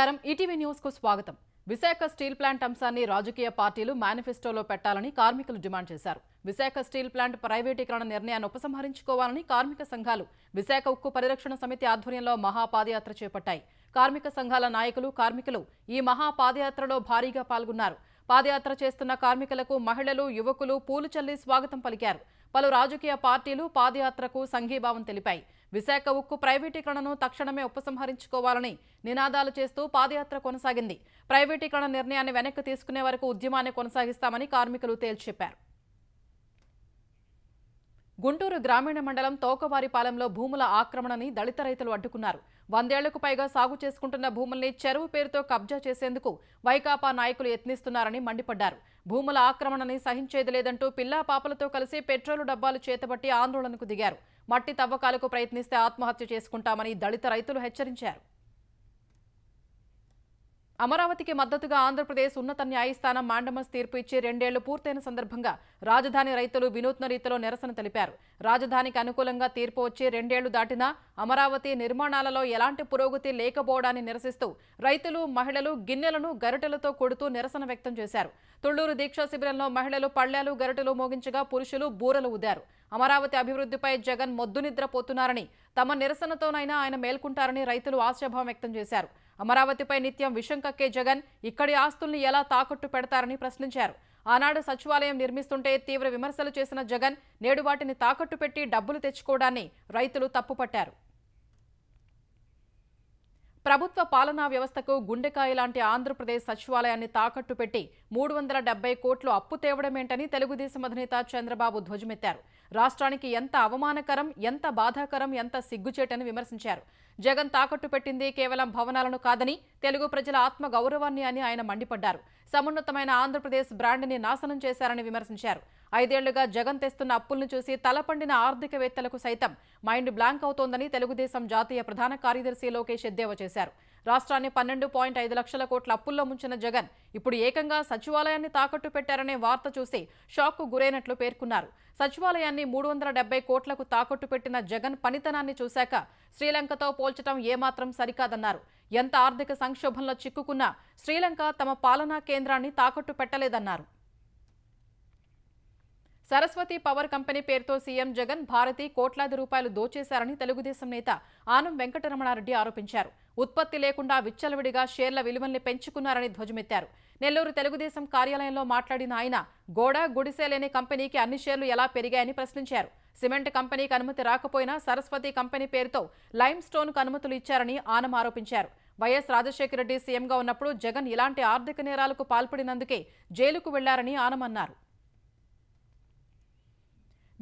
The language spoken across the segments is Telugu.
నమస్కారం ఈటీవీ న్యూస్ కు స్వాగతం విశాఖ స్టీల్ ప్లాంట్ అంశాన్ని రాజకీయ పార్టీలు మేనిఫెస్టోలో పెట్టాలని కార్మికులు డిమాండ్ చేశారు విశాఖ స్టీల్ ప్లాంట్ ప్రైవేటీకరణ నిర్ణయాన్ని ఉపసంహరించుకోవాలని కార్మిక సంఘాలు విశాఖ ఉక్కు పరిరక్షణ సమితి ఆధ్వర్యంలో మహాపాదయాత్ర చేపట్టాయి కార్మిక సంఘాల నాయకులు కార్మికులు ఈ మహాపాదయాత్రలో భారీగా పాల్గొన్నారు పాదయాత్ర చేస్తున్న కార్మికులకు మహిళలు యువకులు పూలు చల్లి స్వాగతం పలికారు పలు రాజకీయ పార్టీలు పాదయాత్రకు సంఘీభావం తెలిపాయి విశాఖ ఉక్కు ప్రైవేటీకరణను తక్షణమే ఉపసంహరించుకోవాలని నినాదాలు చేస్తూ పాదయాత్ర కొనసాగింది ప్రైవేటీకరణ నిర్ణయాన్ని వెనక్కి తీసుకునే వరకు ఉద్యమాన్ని కొనసాగిస్తామని కార్మికులు తేల్చెప్పారు గుంటూరు గ్రామీణ మండలం తోకవారిపాలెంలో భూముల ఆక్రమణని దళిత రైతులు అడ్డుకున్నారు వందేళ్లకు పైగా సాగు చేసుకుంటున్న భూముల్ని చెరువు పేరుతో కబ్జా చేసేందుకు వైకాపా నాయకులు యత్నిస్తున్నారని మండిపడ్డారు భూముల ఆక్రమణని సహించేది లేదంటూ పిల్లా పాపలతో కలిసి పెట్రోలు డబ్బాలు చేతబట్టి ఆందోళనకు దిగారు మట్టి తవ్వకాలకు ప్రయత్నిస్తే ఆత్మహత్య చేసుకుంటామని దళిత రైతులు హెచ్చరించారు అమరావతికి మద్దతుగా ఆంధ్రప్రదేశ్ ఉన్నత న్యాయస్థానం మాండమస్ తీర్పు ఇచ్చి రెండేళ్లు పూర్తయిన సందర్భంగా రాజధాని రైతులు వినూత్న రీతిలో నిరసన తెలిపారు రాజధానికి అనుకూలంగా తీర్పు వచ్చి రెండేళ్లు దాటినా అమరావతి నిర్మాణాలలో ఎలాంటి పురోగతి లేకపోవడాన్ని నిరసిస్తూ రైతులు మహిళలు గిన్నెలను గరిటెలతో కొడుతూ నిరసన వ్యక్తం చేశారు తుళ్లూరు దీక్షా శిబిరంలో మహిళలు పళ్ళ్యాలు గరిటెలు మోగించగా పురుషులు బూరలు ఊదారు అమరావతి అభివృద్ధిపై జగన్ మొద్దునిద్రపోతున్నారని తమ నిరసనతోనైనా ఆయన మేల్కొంటారని రైతులు ఆశాభావం వ్యక్తం చేశారు అమరావతిపై నిత్యం విషం కక్కే జగన్ ఇక్కడి ఆస్తుల్ని ఎలా తాకట్టు పెడతారని ప్రశ్నించారు ఆనాడు సచివాలయం నిర్మిస్తుంటే తీవ్ర విమర్శలు చేసిన జగన్ నేడు వాటిని తాకట్టు పెట్టి డబ్బులు తెచ్చుకోవడాన్ని రైతులు తప్పుపట్టారు ప్రభుత్వ పాలనా వ్యవస్థకు గుండెకాయ లాంటి ఆంధ్రప్రదేశ్ సచివాలయాన్ని తాకట్టు పెట్టి మూడు వందల డెబ్బై కోట్లు అప్పు తేవడమేంటని తెలుగుదేశం అధినేత చంద్రబాబు ధ్వజమెత్తారు రాష్ట్రానికి ఎంత అవమానకరం ఎంత బాధాకరం ఎంత సిగ్గుచేటని విమర్శించారు జగన్ తాకట్టు పెట్టింది కేవలం భవనాలను కాదని తెలుగు ప్రజల ఆత్మ గౌరవాన్ని అని ఆయన మండిపడ్డారు సమున్నతమైన ఆంధ్రప్రదేశ్ బ్రాండ్ని నాశనం చేశారని విమర్శించారు ఐదేళ్లుగా జగన్ తెస్తున్న అప్పులను చూసి తలపండిన ఆర్థికవేత్తలకు సైతం మైండ్ బ్లాంక్ అవుతోందని తెలుగుదేశం జాతీయ ప్రధాన కార్యదర్శి లోకేష్ ఎద్దేవా చేశారు రాష్ట్రాన్ని పన్నెండు పాయింట్ ఐదు లక్షల కోట్ల అప్పుల్లో ముంచిన జగన్ ఇప్పుడు ఏకంగా సచివాలయాన్ని తాకట్టు పెట్టారనే వార్త చూసి షాక్కు గురైనట్లు పేర్కొన్నారు సచివాలయాన్ని మూడు వందల డెబ్బై కోట్లకు తాకట్టు పెట్టిన జగన్ పనితనాన్ని చూశాక శ్రీలంకతో పోల్చడం ఏమాత్రం సరికాదన్నారు ఎంత ఆర్థిక సంక్షోభంలో చిక్కుకున్నా శ్రీలంక తమ పాలనా కేంద్రాన్ని తాకట్టు పెట్టలేదన్నారు సరస్వతి పవర్ కంపెనీ పేరుతో సీఎం జగన్ భారతి కోట్లాది రూపాయలు దోచేశారని తెలుగుదేశం నేత ఆనం వెంకటరమణారెడ్డి ఆరోపించారు ఉత్పత్తి లేకుండా విచ్చలవిడిగా షేర్ల విలువల్ని పెంచుకున్నారని ధ్వజమెత్తారు నెల్లూరు తెలుగుదేశం కార్యాలయంలో మాట్లాడిన ఆయన గోడ గుడిసె లేని కంపెనీకి అన్ని షేర్లు ఎలా పెరిగాయని ప్రశ్నించారు సిమెంట్ కంపెనీకి అనుమతి రాకపోయినా సరస్వతి కంపెనీ పేరుతో లైమ్ స్టోన్కు అనుమతులు ఇచ్చారని ఆనం ఆరోపించారు వైఎస్ రాజశేఖరరెడ్డి సీఎంగా ఉన్నప్పుడు జగన్ ఇలాంటి ఆర్థిక నేరాలకు పాల్పడినందుకే జైలుకు వెళ్లారని ఆనం అన్నారు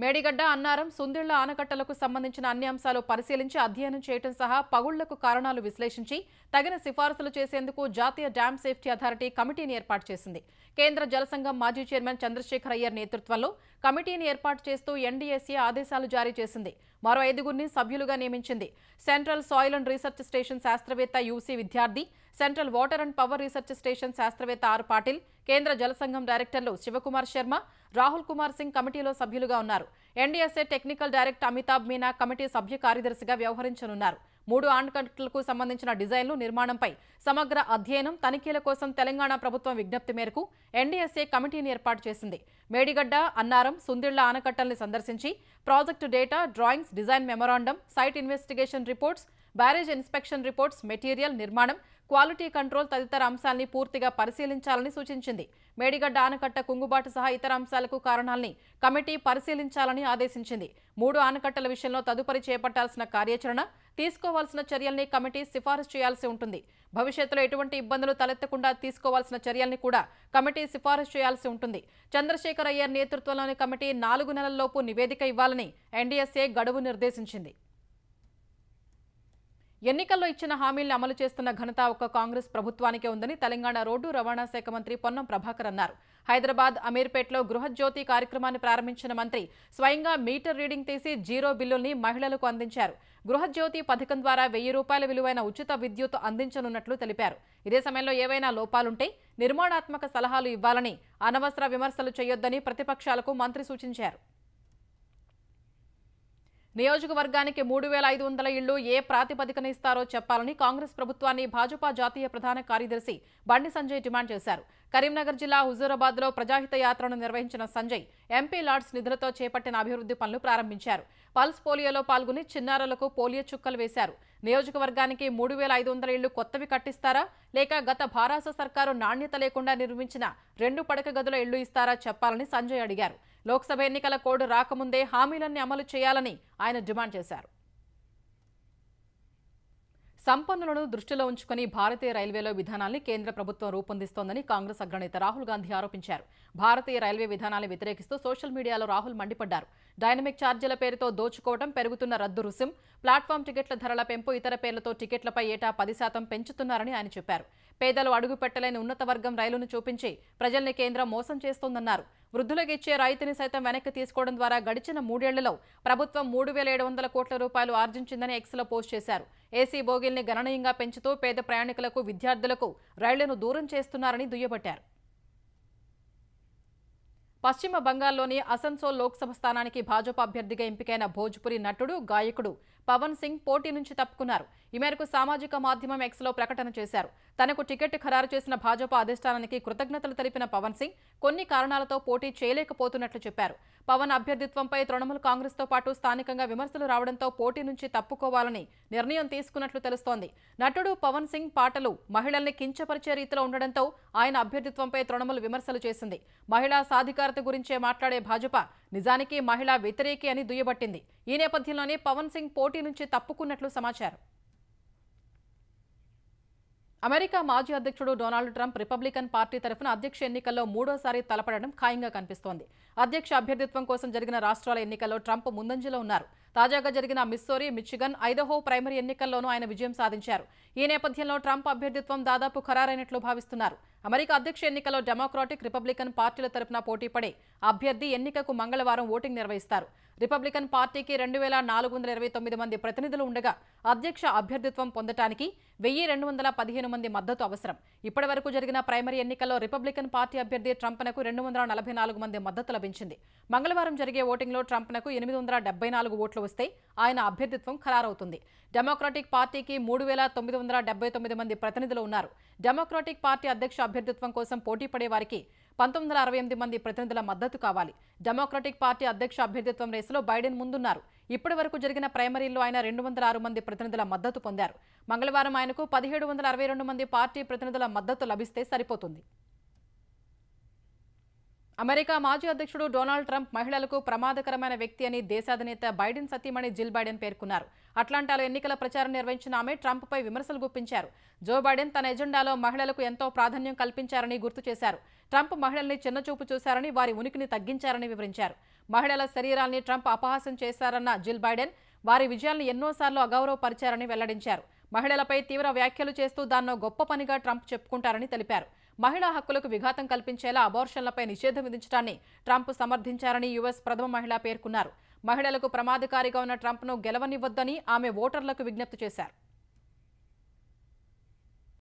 మేడిగడ్డ అన్నారం సుందిళ్ల ఆనకట్టలకు సంబంధించిన అన్ని అంశాలు పరిశీలించి అధ్యయనం చేయడం సహా పగుళ్లకు కారణాలు విశ్లేషించి తగిన సిఫార్సులు చేసేందుకు జాతీయ డ్యామ్ సేఫ్టీ అథారిటీ కమిటీని ఏర్పాటు చేసింది కేంద్ర జలసంఘం మాజీ చైర్మన్ చంద్రశేఖర్ అయ్యర్ నేతృత్వంలో కమిటీని ఏర్పాటు చేస్తూ ఎన్డీఎస్ఏ ఆదేశాలు జారీ చేసింది మరో ఐదుగురిని సభ్యులుగా నియమించింది central soil and research station శాస్త్రవేత్త UC Vidyarthi central water and power research station శాస్త్రవేత్త ఆర్ పాటిల్ కేంద్ర జలసంఘం డైరెక్టర్లు శివకుమార్ శర్మ రాహుల్ కుమార్ సింగ్ కమిటీలో సభ్యులుగా ఉన్నారు NDSA technical director Amitabh Meena committee సభ్య కార్యదర్శిగా వ్యవహరించనున్నారు మూడు ఆనకట్టలకు సంబంధించిన డిజైన్లు నిర్మాణంపై సమగ్ర అధ్యయనం తనిఖీల కోసం తెలంగాణ ప్రభుత్వం విజ్ఞప్తి మేరకు ఎన్డీఎస్ఏ కమిటీని ఏర్పాటు చేసింది మేడిగడ్డ అన్నారం సుందిళ్ల ఆనకట్టల్ని సందర్శించి project data drawings design memorandum site investigation reports barrage inspection reports material నిర్మాణం క్వాలిటీ కంట్రోల్ తదితర అంశాల్ని పూర్తిగా పరిశీలించాలని సూచించింది మేడిగడ్డ ఆనకట్ట కుంగుబాటు సహా ఇతర అంశాలకు కారణాలని కమిటీ పరిశీలించాలని ఆదేశించింది మూడు ఆనకట్టల విషయంలో తదుపరి చేపట్టాల్సిన కార్యాచరణ తీసుకోవాల్సిన చర్యల్ని కమిటీ సిఫారసు చేయాల్సి ఉంటుంది భవిష్యత్తులో ఎటువంటి ఇబ్బందులు తలెత్తకుండా తీసుకోవాల్సిన చర్యల్ని కూడా కమిటీ సిఫారసు చేయాల్సి ఉంటుంది చంద్రశేఖర్ అయ్యర్ నేతృత్వంలోని కమిటీ నాలుగు నెలల్లోపు నివేదిక ఇవ్వాలని ఎన్డీఎస్ఏ గడువు నిర్దేశించింది ఎన్నికల్లో ఇచ్చిన హామీలను అమలు చేస్తున్న ఘనత ఒక కాంగ్రెస్ ప్రభుత్వానికే ఉందని తెలంగాణ రోడ్డు రవాణా శాఖ మంత్రి పొన్నం ప్రభాకర్ అన్నారు హైదరాబాద్ అమీర్పేట్లో గృహజ్యోతి కార్యక్రమాన్ని ప్రారంభించిన మంత్రి స్వయంగా మీటర్ రీడింగ్ తీసి జీరో బిల్లుల్ని మహిళలకు అందించారు గృహజ్యోతి పథకం ద్వారా వెయ్యి రూపాయల విలువైన ఉచిత విద్యుత్ అందించనున్నట్లు తెలిపారు ఇదే సమయంలో ఏవైనా లోపాలుంటే నిర్మాణాత్మక సలహాలు ఇవ్వాలని అనవసర విమర్శలు చేయొద్దని ప్రతిపక్షాలకు మంత్రి సూచించారు నియోజకవర్గానికి మూడు వేల ఐదు వందల ఇళ్లు ఏ ప్రాతిపదికన ఇస్తారో చెప్పాలని కాంగ్రెస్ ప్రభుత్వాన్ని భాజపా జాతీయ ప్రధాన కార్యదర్శి బండి సంజయ్ డిమాండ్ చేశారు కరీంనగర్ జిల్లా హుజూరాబాద్ లో ప్రజాహిత యాత్రను నిర్వహించిన సంజయ్ ఎంపీ లార్డ్స్ నిధులతో చేపట్టిన అభివృద్ధి పనులు ప్రారంభించారు పల్స్ పోలియోలో పాల్గొని చిన్నారులకు పోలియో చుక్కలు వేశారు నియోజకవర్గానికి మూడు వేల ఐదు వందల ఇళ్లు కొత్తవి కట్టిస్తారా లేక గత భారాస సర్కారు నాణ్యత లేకుండా నిర్మించిన రెండు పడక గదుల ఇళ్లు ఇస్తారా చెప్పాలని సంజయ్ అడిగారు లోక్సభ ఎన్నికల కోడ్ రాకముందే హామీలన్నీ అమలు చేయాలని ఆయన డిమాండ్ చేశారు సంపన్నులను దృష్టిలో ఉంచుకుని భారతీయ రైల్వేలో విధానాన్ని కేంద్ర ప్రభుత్వం రూపొందిస్తోందని కాంగ్రెస్ అగ్రనేత రాహుల్ గాంధీ ఆరోపించారు భారతీయ రైల్వే విధానాన్ని వ్యతిరేకిస్తూ సోషల్ మీడియాలో రాహుల్ మండిపడ్డారు డైనమిక్ ఛార్జీల పేరుతో దోచుకోవడం పెరుగుతున్న రద్దు రుసుం ప్లాట్ఫామ్ టికెట్ల ధరల పెంపు ఇతర పేర్లతో టికెట్లపై ఏటా పది శాతం పెంచుతున్నారని ఆయన చెప్పారు పేదలు అడుగుపెట్టలేని ఉన్నత వర్గం రైలును చూపించి ప్రజల్ని కేంద్రం మోసం చేస్తోందన్నారు వృద్ధులకు ఇచ్చే రాయితీని సైతం వెనక్కి తీసుకోవడం ద్వారా గడిచిన మూడేళ్లలో ప్రభుత్వం మూడు వేల ఏడు వందల కోట్ల రూపాయలు ఆర్జించిందని ఎక్స్లో పోస్ట్ చేశారు ఏసీ బోగిల్ని గణనీయంగా పెంచుతూ పేద ప్రయాణికులకు విద్యార్థులకు రైళ్లను దూరం చేస్తున్నారని దుయ్యబట్టారు పశ్చిమ బంగాల్లోని అసన్సోల్ లోక్సభ స్థానానికి భాజపా అభ్యర్థిగా ఎంపికైన భోజ్పురి నటుడు గాయకుడు పవన్ సింగ్ పోటీ నుంచి తప్పుకున్నారు ఈ మేరకు సామాజిక మాధ్యమం ఎక్స్లో ప్రకటన చేశారు తనకు టికెట్ ఖరారు చేసిన భాజపా అధిష్టానానికి కృతజ్ఞతలు తెలిపిన పవన్ సింగ్ కొన్ని కారణాలతో పోటీ చేయలేకపోతున్నట్లు చెప్పారు పవన్ అభ్యర్థిత్వంపై తృణమూల్ కాంగ్రెస్తో పాటు స్థానికంగా విమర్శలు రావడంతో పోటీ నుంచి తప్పుకోవాలని నిర్ణయం తీసుకున్నట్లు తెలుస్తోంది నటుడు పవన్ సింగ్ పాటలు మహిళల్ని కించపరిచే రీతిలో ఉండడంతో ఆయన అభ్యర్థిత్వంపై తృణమూల్ విమర్శలు చేసింది మహిళా సాధికారత గురించే మాట్లాడే భాజపా నిజానికి మహిళా వ్యతిరేకి అని దుయ్యబట్టింది ఈ నేపథ్యంలోనే పవన్ సింగ్ పోటీ పార్టీ నుంచి తప్పుకున్నట్లు సమాచారం అమెరికా మాజీ అధ్యక్షుడు డొనాల్డ్ ట్రంప్ రిపబ్లికన్ పార్టీ తరఫున అధ్యక్ష ఎన్నికల్లో మూడోసారి తలపడడం ఖాయంగా కనిపిస్తోంది అధ్యక్ష అభ్యర్థిత్వం కోసం జరిగిన రాష్ట్రాల ఎన్నికల్లో ట్రంప్ ముందంజలో ఉన్నారు తాజాగా జరిగిన మిస్సోరీ మిచిగన్ ఐదహో ప్రైమరీ ఎన్నికల్లోనూ ఆయన విజయం సాధించారు ఈ నేపథ్యంలో ట్రంప్ అభ్యర్థిత్వం దాదాపు ఖరారైనట్లు భావిస్తున్నారు అమెరికా అధ్యక్ష ఎన్నికల్లో డెమోక్రాటిక్ రిపబ్లికన్ పార్టీల తరఫున పోటీపడే అభ్యర్థి ఎన్నికకు మంగళవారం ఓటింగ్ నిర్వహిస్తారు రిపబ్లికన్ పార్టీకి రెండు వేల నాలుగు వందల ఇరవై తొమ్మిది మంది ప్రతినిధులు ఉండగా అధ్యక్ష అభ్యర్థిత్వం పొందటానికి వెయ్యి రెండు వందల పదిహేను మంది మద్దతు అవసరం ఇప్పటి వరకు జరిగిన ప్రైమరీ ఎన్నికల్లో రిపబ్లికన్ పార్టీ అభ్యర్థి ట్రంప్నకు రెండు వందల నలభై నాలుగు మంది మద్దతు లభించింది మంగళవారం జరిగే ఓటింగ్లో ట్రంప్నకు ఎనిమిది వందల డెబ్బై నాలుగు ఓట్లు ఓట్లు వస్తే ఆయన అభ్యర్థిత్వం ఖరారవుతుంది డెమోక్రాటిక్ పార్టీకి మూడు వేల తొమ్మిది వందల డెబ్బై తొమ్మిది మంది ప్రతినిధులు ఉన్నారు డెమోక్రాటిక్ పార్టీ అధ్యక్ష అభ్యర్థిత్వం కోసం పోటీ పడే వారికి పంతొమ్మిది వందల అరవై ఎనిమిది మంది ప్రతినిధుల మద్దతు కావాలి డెమోక్రాటిక్ పార్టీ అధ్యక్ష అభ్యర్థిత్వం రేసులో బైడెన్ ముందున్నారు ఇప్పటి వరకు జరిగిన ప్రైమరీల్లో ఆయన రెండు వందల ఆరు మంది ప్రతినిధుల మద్దతు పొందారు మంగళవారం ఆయనకు పదిహేడు వందల అరవై రెండు మంది పార్టీ ప్రతినిధుల మద్దతు లభిస్తే సరిపోతుంది అమెరికా మాజీ అధ్యక్షుడు డొనాల్డ్ ట్రంప్ మహిళలకు ప్రమాదకరమైన వ్యక్తి అని దేశాధినేత బైడెన్ సతీమణి జిల్ బైడెన్ పేర్కొన్నారు అట్లాంటాలో ఎన్నికల ప్రచారం నిర్వహించిన ఆమె ట్రంప్పై విమర్శలు గుప్పించారు జో బైడెన్ తన ఎజెండాలో మహిళలకు ఎంతో ప్రాధాన్యం కల్పించారని గుర్తు చేశారు ట్రంప్ మహిళల్ని చిన్నచూపు చూశారని వారి ఉనికిని తగ్గించారని వివరించారు మహిళల శరీరాన్ని ట్రంప్ అపహాసం చేశారన్న జిల్ బైడెన్ వారి విజయాలను ఎన్నోసార్లు అగౌరవపరిచారని వెల్లడించారు మహిళలపై తీవ్ర వ్యాఖ్యలు చేస్తూ దాన్నో గొప్ప పనిగా ట్రంప్ చెప్పుకుంటారని తెలిపారు మహిళా హక్కులకు విఘాతం కల్పించేలా అబార్షన్లపై నిషేధం విధించడాన్ని ట్రంప్ సమర్థించారని యుఎస్ ప్రథమ మహిళ పేర్కొన్నారు మహిళలకు ప్రమాదకారిగా ఉన్న ట్రంప్ను గెలవనివ్వద్దని ఆమె ఓటర్లకు విజ్ఞప్తి చేశారు